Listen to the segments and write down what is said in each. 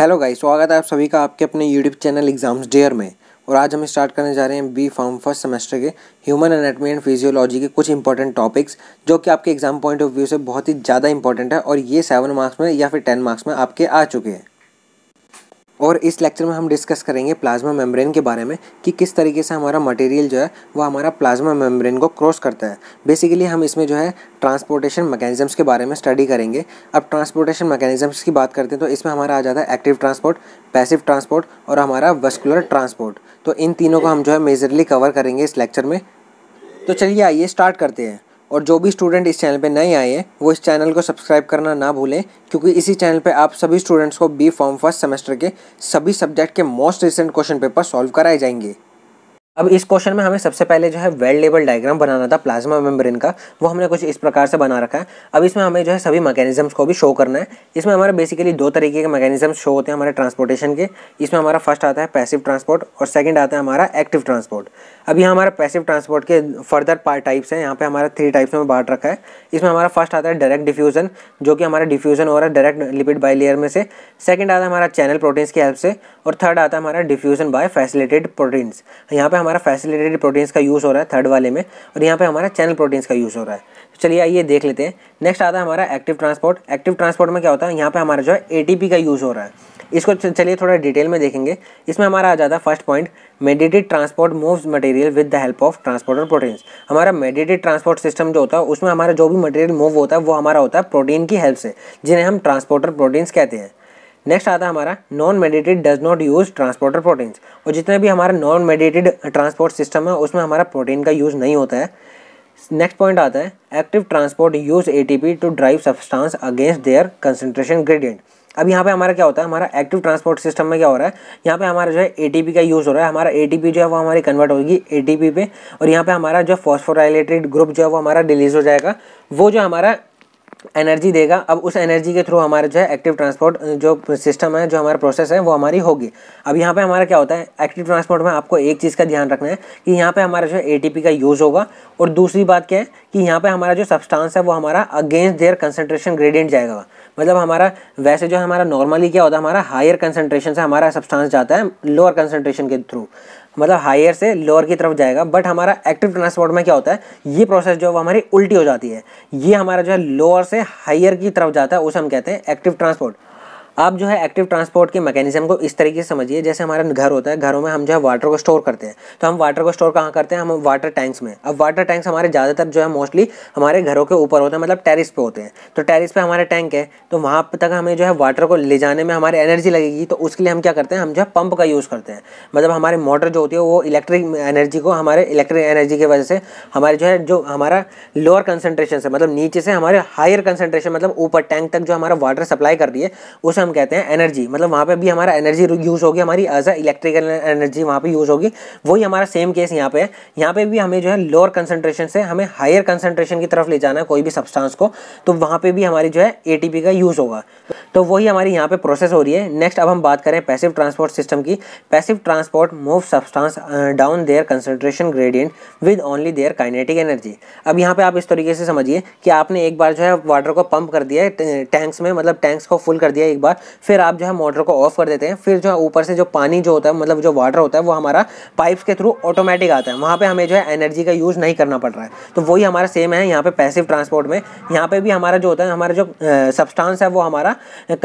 hello guys स्वागत है आप सभी का आपके अपने यूट्यूब चैनल एग्जाम्स डेयर में और आज हम स्टार्ट करने जा रहे हैं बी फॉर्म फर्स्ट सेमेस्टर के ह्यूमन एनाटमी एंड फिजियोलॉजी के कुछ इंपॉर्टेंट टॉपिक्स जो कि आपके एग्जाम पॉइंट ऑफ व्यू से बहुत ही ज़्यादा इंपॉर्टेंट है और ये सेवन मार्क्स में या फिर टेन मार्क्स में आपके आ चुके हैं और इस लेक्चर में हम डिस्कस करेंगे प्लाज्मा मेम्ब्रेन के बारे में कि किस तरीके से हमारा मटेरियल जो है वो हमारा प्लाज्मा मेम्ब्रेन को क्रॉस करता है बेसिकली हम इसमें जो है ट्रांसपोर्टेशन मैकेनिज्म्स के बारे में स्टडी करेंगे अब ट्रांसपोर्टेशन मैकेनिज्म्स की बात करते हैं तो इसमें हमारा आ जाता है एक्टिव ट्रांसपोर्ट पैसिव ट्रांसपोर्ट और हमारा वस्कुलर ट्रांसपोर्ट तो इन तीनों को हम जो है मेजरली कवर करेंगे इस लेक्चर में तो चलिए आइए स्टार्ट करते हैं और जो भी स्टूडेंट इस चैनल पे नए आए हैं वो इस चैनल को सब्सक्राइब करना ना भूलें क्योंकि इसी चैनल पे आप सभी स्टूडेंट्स को बी फॉर्म फर्स्ट सेमेस्टर के सभी सब्जेक्ट के most recent question paper solve कराए जाएंगे अब इस क्वेश्चन में हमें सबसे पहले जो है वेल लेवल डायग्राम बनाना था प्लाज्मा मेम्ब्रेन का वो हमने कुछ इस प्रकार से बना रखा है अब इसमें हमें जो है सभी मैकेनिज्म्स को भी शो करना है इसमें हमारे बेसिकली दो तरीके के मैकेनिज्म्स शो होते हैं हमारे ट्रांसपोर्टेशन के इसमें हमारा फर्स्ट आता है पैसिव ट्रांसपोर्ट और सेकेंड आता है हमारा एक्टिव ट्रांसपोर्ट अब यहाँ हमारा पैसिव ट्रांसपोर्ट के फर्दर पार्ट टाइप्स हैं यहाँ पर हमारा थ्री टाइप्स में बांट रखा है इसमें हमारा फर्स्ट आता है डायरेक्ट डिफ्यूजन जो कि हमारा डिफ्यूजन हो रहा है डायरेक्ट लिपिड बाई लेयर में से सेकेंड आता है हमारा चैनल प्रोटीन्स की हेल्प से और थर्ड आता है हमारा डिफ्यूजन बाय फैसिलिटेड प्रोटीन्स यहाँ पर हमारा हमारा फैसिलिटेड प्रोटीन्स का यूज़ हो रहा है थर्ड वाले में और यहाँ पे हमारा चैनल प्रोटीन्स का यूज़ हो रहा है तो चलिए आइए देख लेते हैं नेक्स्ट आता है हमारा एक्टिव ट्रांसपोर्ट एक्टिव ट्रांसपोर्ट में क्या होता है यहाँ पे हमारा जो है ए का यूज़ हो रहा है इसको चलिए थोड़ा डिटेल में देखेंगे इसमें हमारा आ जाता है first point mediated transport moves material with the help of transporter proteins हमारा मेडिटेड ट्रांसपोर्ट सिस्टम जो होता है उसमें हमारा जो भी मटेरियल मूव होता है वो हमारा होता है प्रोटीन की हेल्प से जिन्हें हम ट्रांसपोर्टर प्रोटीन्स कहते हैं नेक्स्ट आता है हमारा non mediated does not use transporter proteins और जितने भी हमारा नॉन मेडिटेड ट्रांसपोर्ट सिस्टम है उसमें हमारा प्रोटीन का यूज़ नहीं होता है नेक्स्ट पॉइंट आता है active transport use P to drive substance against their concentration gradient अब यहाँ पे हमारा क्या होता है हमारा एक्टिव ट्रांसपोर्ट सिस्टम में क्या हो रहा है यहाँ पे हमारा जो है पी का यूज़ हो रहा है हमारा पी जो है वो हमारी कन्वर्ट होगी पी पे और यहाँ पे हमारा जो फॉस्फोराइलेटेड ग्रुप जो है वो हमारा रिलीज हो जाएगा वो जो हमारा एनर्जी देगा अब उस एनर्जी के थ्रू हमारा जो है एक्टिव ट्रांसपोर्ट जो सिस्टम है जो हमारा प्रोसेस है वो हमारी होगी अब यहाँ पे हमारा क्या होता है एक्टिव ट्रांसपोर्ट में आपको एक चीज़ का ध्यान रखना है कि यहाँ पे हमारा जो है एटीपी का यूज़ होगा और दूसरी बात क्या है कि यहाँ पे हमारा जो सब्सटेंस है वो हमारा अगेंस्ट देयर कंसनट्रेशन ग्रेडियंट जाएगा मतलब हमारा वैसे जो हमारा नॉर्मली क्या होता है हमारा हायर कंसनट्रेशन से हमारा सब्सटेंस जाता है लोअर कंसनट्रेशन के थ्रू मतलब हायर से लोअर की तरफ जाएगा बट हमारा एक्टिव ट्रांसपोर्ट में क्या होता है ये प्रोसेस जो हमारी उल्टी हो जाती है ये हमारा जो है लोअर से हायर की तरफ जाता है उसे हम कहते हैं एक्टिव ट्रांसपोर्ट आप जो है एक्टिव ट्रांसपोर्ट के मैकेनिज्म को इस तरीके से समझिए जैसे हमारा घर होता है घरों में हम जो है वाटर को स्टोर करते हैं तो हम वाटर को स्टोर कहाँ करते हैं हम वाटर टैंक्स में अब वाटर टैंक्स हमारे ज़्यादातर जो है मोस्टली हमारे घरों के ऊपर होते हैं मतलब टेरिस पे होते हैं तो टेरिस पे हमारे टैंक है तो वहाँ तक हमें जो है वाटर को ले जाने में हमारे एनर्जी लगेगी तो उसके लिए हम क्या करते हैं हम जो है पंप का यूज़ करते हैं मतलब हमारे मोटर जो होती है वो इलेक्ट्रिक एनर्जी को हमारे इलेक्ट्रिक एनर्जी की वजह से हमारे जो है जो हमारा लोअर कंसनट्रेशन से मतलब नीचे से हमारे हायर कंसनट्रेशन मतलब ऊपर टैंक तक जो हमारा वाटर सप्लाई कर रही है उसे उसे हम कहते हैं एनर्जी मतलब वहाँ पे भी हमारा एनर्जी यूज़ होगी हमारी एज अ इलेक्ट्रिकल एनर्जी वहाँ पे यूज़ होगी वही हमारा सेम केस यहाँ पे है यहाँ पे भी हमें जो है लोअर कंसनट्रेशन से हमें हायर कंसनट्रेशन की तरफ ले जाना है कोई भी सब्सटांस को तो वहाँ पे भी हमारी जो है ए का यूज़ होगा तो वही हमारी यहाँ पे प्रोसेस हो रही है नेक्स्ट अब हम बात करें पैसिव ट्रांसपोर्ट सिस्टम की passive transport move substance down their concentration gradient with only their kinetic energy अब यहाँ पे आप इस तरीके से समझिए कि आपने एक बार जो है वाटर को पंप कर दिया है टैंक्स में मतलब टैंक्स को फुल कर दिया एक बार बार फिर आप जो है मोटर को ऑफ कर देते हैं फिर जो है ऊपर से जो पानी जो होता है मतलब जो वाटर होता है वो हमारा पाइप्स के थ्रू ऑटोमेटिक आता है वहाँ पर हमें जो है एनर्जी का यूज़ नहीं करना पड़ रहा है तो वही हमारा सेम है यहाँ पर पैसिव ट्रांसपोर्ट में यहाँ पर भी हमारा जो होता है हमारा जो सब्सटांस है वो हमारा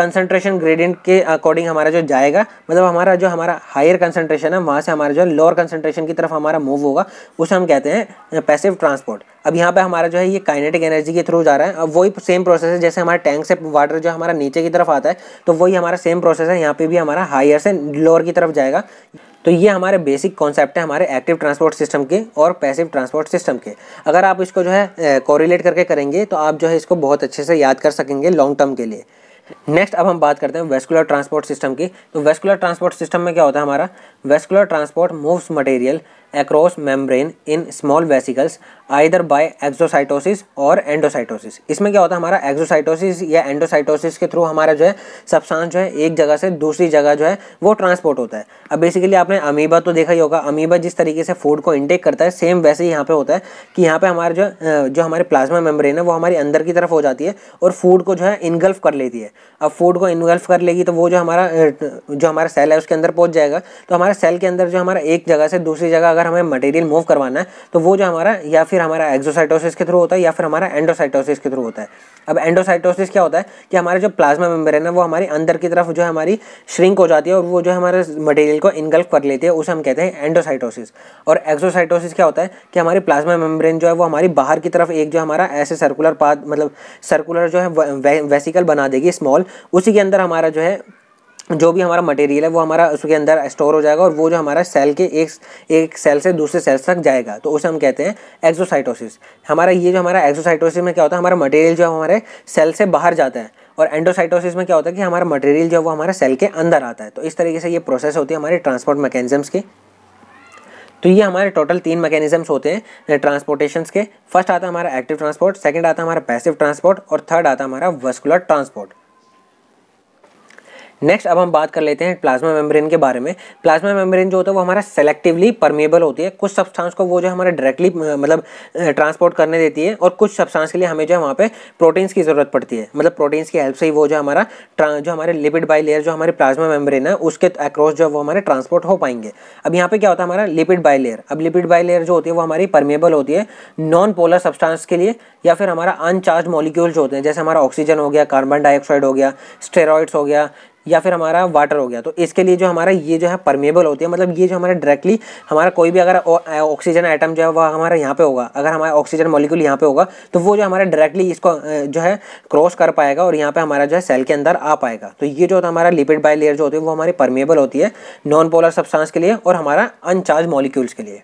कंसनट्रेशन ग्रेडियंट के अकॉर्डिंग हमारा जो जाएगा मतलब हमारा जो हमारा हायर कंसनट्रेशन है वहाँ से हमारा जो लोअर कंसनट्रेशन की तरफ हमारा मूव होगा उसे हम कहते हैं पैसिव ट्रांसपोर्ट अब यहाँ पे हमारा जो है ये काइनेटिक एनर्जी के थ्रू जा रहा है अब वही सेम प्रोसेस है जैसे हमारे टैंक से वाटर जो हमारा नीचे की तरफ आता है तो वही हमारा सेम प्रोसेस है यहाँ पे भी हमारा हायर से लोअर की तरफ जाएगा तो ये हमारे बेसिक कॉन्सेप्ट है हमारे एक्टिव ट्रांसपोर्ट सिस्टम के और पैसिव ट्रांसपोर्ट सिस्टम के अगर आप इसको जो है कोरिलेट करके करेंगे तो आप जो है इसको बहुत अच्छे से याद कर सकेंगे लॉन्ग टर्म के लिए नेक्स्ट अब हम बात करते हैं वेस्कुलर ट्रांसपोर्ट सिस्टम की तो वेस्कुलर ट्रांसपोर्ट सिस्टम में क्या होता है हमारा vesicular transport moves material across membrane in small vesicles either by exocytosis or endocytosis इसमें क्या होता है हमारा एक्जोसाइटोसिस या एंडोसाइटोसिस के थ्रू हमारा जो है सब्सटेंस जो है एक जगह से दूसरी जगह जो है वो ट्रांसपोर्ट होता है अब बेसिकली आपने अमीबा तो देखा ही होगा अमीबा जिस तरीके से फूड को इंटेक करता है सेम वैसे ही यहाँ पर होता है कि यहाँ पर हमारा जो जो हमारे प्लाज्मा मेम्ब्रेन है वो हमारी अंदर की तरफ हो जाती है और फूड को जो है इनगल्फ कर लेती है अब फूड को इनगल्फ कर लेगी तो वो जो हमारा जो हमारा सेल है उसके अंदर पहुँच जाएगा तो हमारे सेल के अंदर जो हमारा एक जगह से दूसरी जगह अगर अगर हमें मटेरियल मूव करवाना है तो वो जो हमारा या फिर हमारा एक्जोसाइटोसिस के थ्रू होता है या फिर हमारा एंडोसाइटोसिस के थ्रू होता है अब एंडोसाइटोसिस क्या होता है कि हमारे जो प्लाज्मा मेम्बर है ना वो हमारी अंदर की तरफ जो हमारी श्रिंक हो जाती है और वो जो हमारे मटेरियल को इनगल्फ कर लेती है उसे हम कहते हैं एंडोसाइटोसिस और एक्जोसाइटोसिस क्या होता है कि हमारी प्लाज्मा मेम्ब्रेन जो है वो हमारी बाहर की तरफ एक जो हमारा ऐसे सर्कुलर पाथ मतलब सर्कुलर जो है वेसिकल बना देगी स्मॉल उसी के अंदर हमारा जो है जो भी हमारा मटेरियल है वो हमारा उसके अंदर स्टोर हो जाएगा और वो जो हमारा सेल के एक एक सेल से दूसरे सेल तक जाएगा तो उसे हम कहते हैं एक्जोसाइटोसिस हमारा ये जो हमारा एक्जोसाइटोसिस में क्या होता है हमारा मटेरियल जो है हमारे सेल से बाहर जाता है और एंडोसाइटोसिस में क्या होता है कि हमारा मटेरियल जो है वो हमारे सेल के अंदर आता है तो इस तरीके से ये प्रोसेस होती है हमारे ट्रांसपोर्ट मैकेनिज्म्स की तो ये हमारे टोटल तीन मैकेनिज्म्स होते हैं ट्रांसपोर्टेशन के फर्स्ट आता है हमारा एक्टिव ट्रांसपोर्ट सेकेंड आता है हमारा पैसिव ट्रांसपोर्ट और थर्ड आता है हमारा वस्कुलर ट्रांसपोर्ट नेक्स्ट अब हम बात कर लेते हैं प्लाज्मा मेम्ब्रेन के बारे में प्लाज्मा मेम्ब्रेन जो होता है वो हमारा सेलेक्टिवली परमेबल होती है कुछ सब्सटेंस को वो जो हमारे डायरेक्टली मतलब ट्रांसपोर्ट करने देती है और कुछ सब्सटेंस के लिए हमें जो है वहाँ पे प्रोटीन्स की ज़रूरत पड़ती है मतलब प्रोटीन्स की हेल्प से ही वो जो हमारा जो हमारे लिपिड बाई लेयर जो हमारे प्लाज्मा मेम्ब्रेन है उसके अक्रॉस जो वो हमारे ट्रांसपोर्ट हो पाएंगे अब यहाँ पर क्या होता है हमारा लिपिड बाई लेयर अब लिपिड बाई लेयर जो होती है वो हमारी परमेबल होती है नॉन पोलर सब्सटांस के लिए या फिर हमारा अनचार्ज मॉलिक्यूल्स होते हैं जैसे हमारा ऑक्सीजन हो गया कार्बन डाइऑक्साइड हो गया स्टेरॉइड्स हो गया या फिर हमारा वाटर हो गया तो इसके लिए जो हमारा ये जो है परमेबल होती है मतलब ये जो हमारा डायरेक्टली हमारा कोई भी अगर ऑक्सीजन आइटम जो है वह हमारा यहाँ पे होगा अगर हमारा ऑक्सीजन मॉलिक्यूल यहाँ पे होगा तो वो जो हमारा डायरेक्टली इसको जो है क्रॉस कर पाएगा और यहाँ पे हमारा जो है सेल के अंदर आ पाएगा तो ये जो हमारा लिपिड बाई लेयर जो होती है वो हमारी परमेबल होती है नॉन पोलर सब्सटांस के लिए और हमारा अनचार्ज मॉलिक्यूल्स के लिए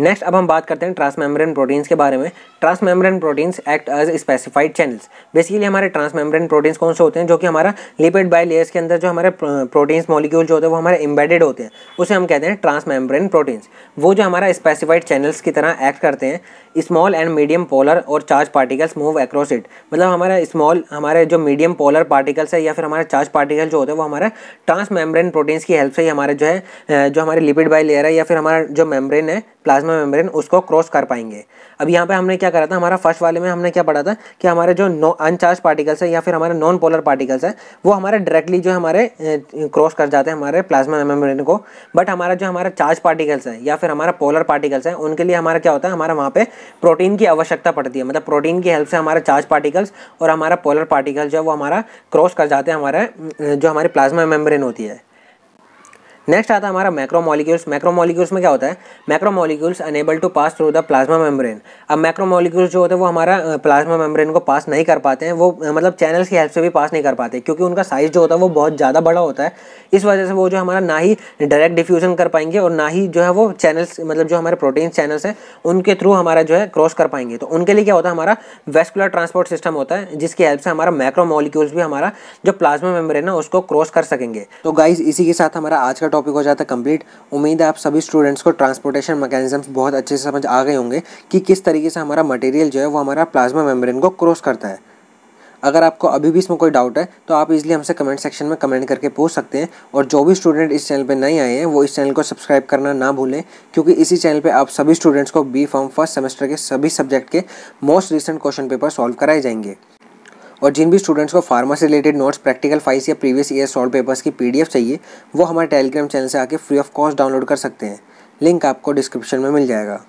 नेक्स्ट अब हम बात करते हैं ट्रांसमेम्ब्रेन प्रोटीन्स के बारे में transmembrane proteins act as specified channels basically हमारे ट्रांसमेम्ब्रेन प्रोटीन्स कौन से होते हैं जो कि हमारा लिपिड बाई लेयर्स के अंदर जो हमारे प्रोटीन्स मॉलिक्यूल जो होते हैं वो हमारे इम्बेडेड होते हैं उसे हम कहते हैं ट्रांसमेम्ब्रेन प्रोटीन्स वो जो हमारा स्पेसिफाइड चैनल्स की तरह एक्ट करते हैं स्मॉल एंड मीडियम पोलर और charge particles move across it मतलब हमारा स्मॉल हमारे जो मीडियम पोलर पार्टिकल्स है या फिर हमारे चार्ज पार्टिकल जो होते हैं वो हमारे ट्रांसमेम्ब्रेन प्रोटीन्स की हेल्प से ही हमारे जो है जो हमारे लिपिड बाई लेयर है या फिर हमारा जो मेम्ब्रेन है प्लाज्मा प्लाज्मा मेम्ब्रेन उसको क्रॉस कर पाएंगे अब यहाँ पे हमने क्या करा था हमारा फर्स्ट वाले में हमने क्या पढ़ा था कि हमारे जो नो अनचार्ज पार्टिकल्स है या फिर हमारे नॉन पोलर पार्टिकल्स है वो हमारे डायरेक्टली जो हमारे क्रॉस कर जाते हैं हमारे प्लाज्मा मेम्ब्रेन को बट हमारा जो हमारा चार्ज पार्टिकल्स है या फिर हमारा पोलर पार्टिकल्स है उनके लिए हमारा क्या होता है हमारा वहाँ पर प्रोटीन की आवश्यकता पड़ती है मतलब प्रोटीन की हेल्प से हमारे चार्ज पार्टिकल्स और हमारा पोलर पार्टिकल्स जो है वो हमारा क्रॉस कर जाते हैं हमारे जो हमारी प्लाज्मा मेम्ब्रेन होती है नेक्स्ट आता है हमारा मैक्रोमोलिक्यूल्स मैक्रोमोलिक्यूल्स में क्या होता है macromolecules unable to pass through the plasma membrane अब मैक्रोमोलिक्यूल्स जो होते हैं वो हमारा प्लाज्मा मेम्ब्रेन को पास नहीं कर पाते हैं वो मतलब चैनल्स की हेल्प से भी पास नहीं कर पाते क्योंकि उनका साइज जो होता है वो बहुत ज़्यादा बड़ा होता है इस वजह से वो जो हमारा ना ही डायरेक्ट डिफ्यूजन कर पाएंगे और ना ही जो है वो चैनल्स मतलब जो हमारे प्रोटीन चैनल्स हैं उनके थ्रू हमारा जो है क्रॉस कर पाएंगे तो उनके लिए क्या होता है हमारा वेस्कुलर ट्रांसपोर्ट सिस्टम होता है जिसकी हेल्प से हमारा मैक्रोमोलिक्यूल्स भी हमारा जो प्लाज्मा मेम्ब्रेन है उसको क्रॉस कर सकेंगे तो गाइज इसी के साथ हमारा आज का टॉपिक हो जाता है कंप्लीट उम्मीद है आप सभी स्टूडेंट्स को ट्रांसपोर्टेशन मैकेनिज्म्स बहुत अच्छे से समझ आ गए होंगे कि किस तरीके से हमारा मटेरियल जो है वो हमारा प्लाज्मा मेम्ब्रेन को क्रॉस करता है अगर आपको अभी भी इसमें कोई डाउट है तो आप इजली हमसे कमेंट सेक्शन में कमेंट करके पूछ सकते हैं और जो भी स्टूडेंट इस चैनल पर नए आए हैं वो इस चैनल को सब्सक्राइब करना ना भूलें क्योंकि इसी चैनल पर आप सभी स्टूडेंट्स को बी फॉर्म फर्स्ट सेमेस्टर के सभी सब्जेक्ट के most recent question paper solve कराए जाएंगे और जिन भी स्टूडेंट्स को फार्मा से रिलेटेड नोट्स प्रैक्टिकल फाइल्स या प्रीवियस ईयर सॉल्व पेपर्स की पी चाहिए वो हमारे टेलीग्राम चैनल से आके फ्री ऑफ कॉस्ट डाउनलोड कर सकते हैं लिंक आपको डिस्क्रिप्शन में मिल जाएगा